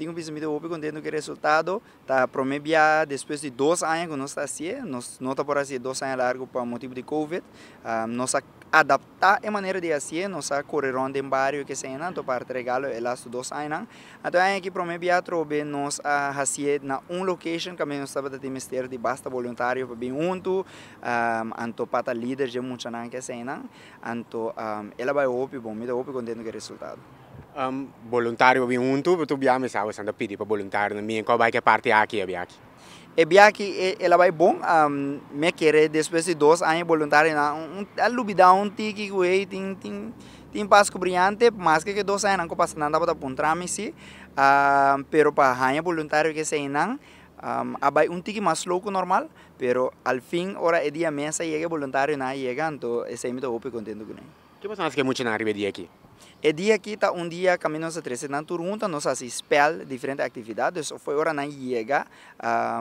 pedimos visto me deu contente que resultado tá promebia depois de dois anos que não está assim nós não está por assim dois anos largo por motivo de covid um, ah, nós adaptar a maneira de assim nós a correr onde em barrio que se então para regalo elas dois anos então é que promebia trobe nós a fazer na um location que nós estava de mestre de basta voluntário para bem junto um, ah, então para líder de muita que seja então um, ah, ela vai ouvir bom me deu contente que resultado um, volontario bi untu, tu bia me sabe sanda pidi pa volontario na minha vai que parte aqui e biaki E biaki aqui ela vai bom, um, me querer depois de dois anos voluntário na um a lubida um tiki que tem tem tem pasco brilhante, mas que que dois anos não passa nada para apontar me si, um, pero para hanha voluntário que sei não um, abai un tiki más loco normal, pero al fin ora e dia mesa llega voluntario na llega, então sei me tô contento com ele. Que passa que muito na arriba aqui. E dia aqui tá um dia caminhando a 13 na Turunta, nós espel diferentes atividades, foi hora na chega,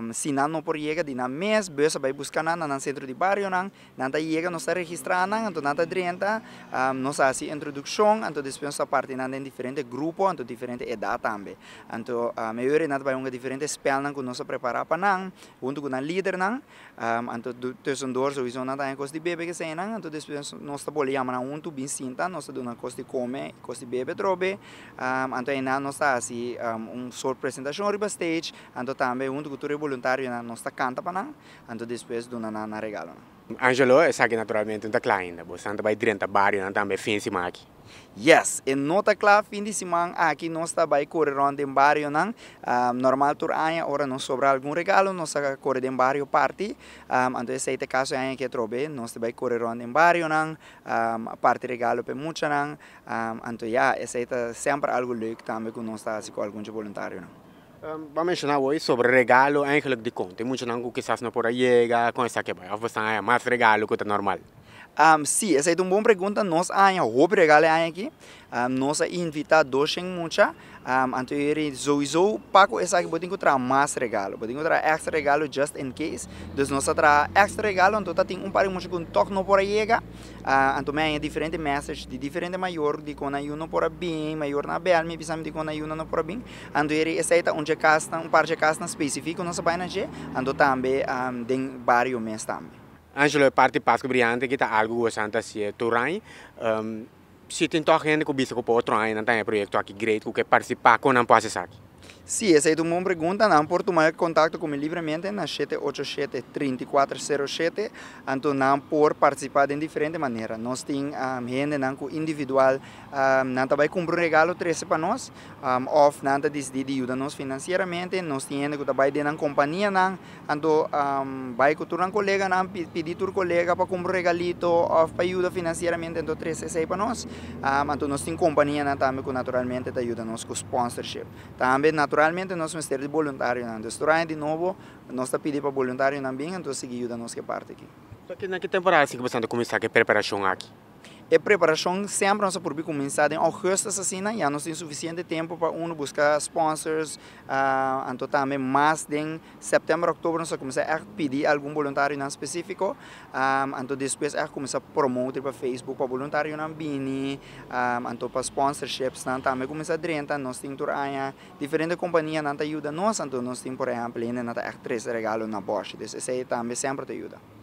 um, se não não por chega de na mês, você vai buscar na centro de bairro, não, não tá chega, nós tá registrando, então não tá adianta, um, nós faz introdução, então depois nós parte na em diferentes grupos, então diferentes idade também. Então, a maioria nós vai uma diferente espel não que nós preparar para nós junto com na líder não, um, então tudo dois ou isso não tá em coisa de bebê que sei não, então depois nós tá bolhamos na um tu bem sinta, nós tá dando coisa de comer mig. Kosti bebe trobe, um, anto ena nós está assim, um, um sort presentação riba stage, anto também um cultura voluntário na nós canta para nós, anto depois do na na regalo. Angelo, sabe naturalmente um tá Bo Santo vai direto a Anto não também fim se maqui. Yes, en nota kla fin de semana aquí ah, nos está correr en de barrio nan. normal tur año ahora no sobra algún regalo, nos saca correr de barrio party. Um, ah, entonces este caso aña que trobe, nos está correr en de barrio nan. Ah, um, parte regalo pe pues, mucha nan. Um, entonces ya, yeah, este siempre algo leuk también que nos está así con algún voluntario nan. Um, va a mencionar hoy sobre regalo, Ángel de Conte. Muchos no quizás no por ahí llega, con esa que va a ofrecer más regalo que está normal. Um, sim, essa é uma boa pergunta. Nós, aí, regalo aqui. Um, nós invitados em muita. Um, então, eu sou pago essa aqui vou encontrar mais regalo. Vou encontrar extra regalo just in case. Então, nós temos extra regalo. Então, tem um par muito com toque não por chegar Uh, ah, então, é diferentes mensagens de diferente maior de quando eu não por bem, maior na bela, me pensando de quando eu não por bem. Então, eu aceita onde casta, um par de casta específico nossa página. Então, também um, tem vários meses também. Angelo, parte Páscoa Briante, que está algo gostante assim, Turai. Um, se tentar rende com o bicho com o outro, ainda tem um projeto aqui great, que participar com não pode ser aqui. Se essa é de uma pergunta, não pode tomar contato comigo livremente na 787-3407. Então, não por participar de diferente maneira. Nós temos gente não, individual, um, não vai comprar um regalo 13 para nós, um, ou decidir de ajudar-nos financeiramente. Nós temos gente que vai de uma companhia, não. então um, vai com um colega, não, pedir para colega para comprar um regalito, ou para ajudar financeiramente, então 13 para nós. Um, então, nós temos companhia não, também que naturalmente ajuda-nos com sponsorship. Também, naturalmente, realmente nós vamos ter de voluntário na restaurante de novo, nós está pedindo para voluntário também, então seguir da nossa parte aqui. Então, que na que temporada assim, começando a começar a preparação aqui? a é preparação sempre nossa por começar agosto resto assassina já não tem suficiente tempo para um buscar sponsors uh, então também mais de setembro outubro nós começar a pedir algum voluntário não específico um, ah, então depois a é começar a promover para Facebook para voluntário não bini um, ah, então para sponsorships não também começar a drentar nós tem tur diferentes companhias não te ajuda nós então nós tem por exemplo ainda não te é três regalos na Bosch desse também sempre te ajuda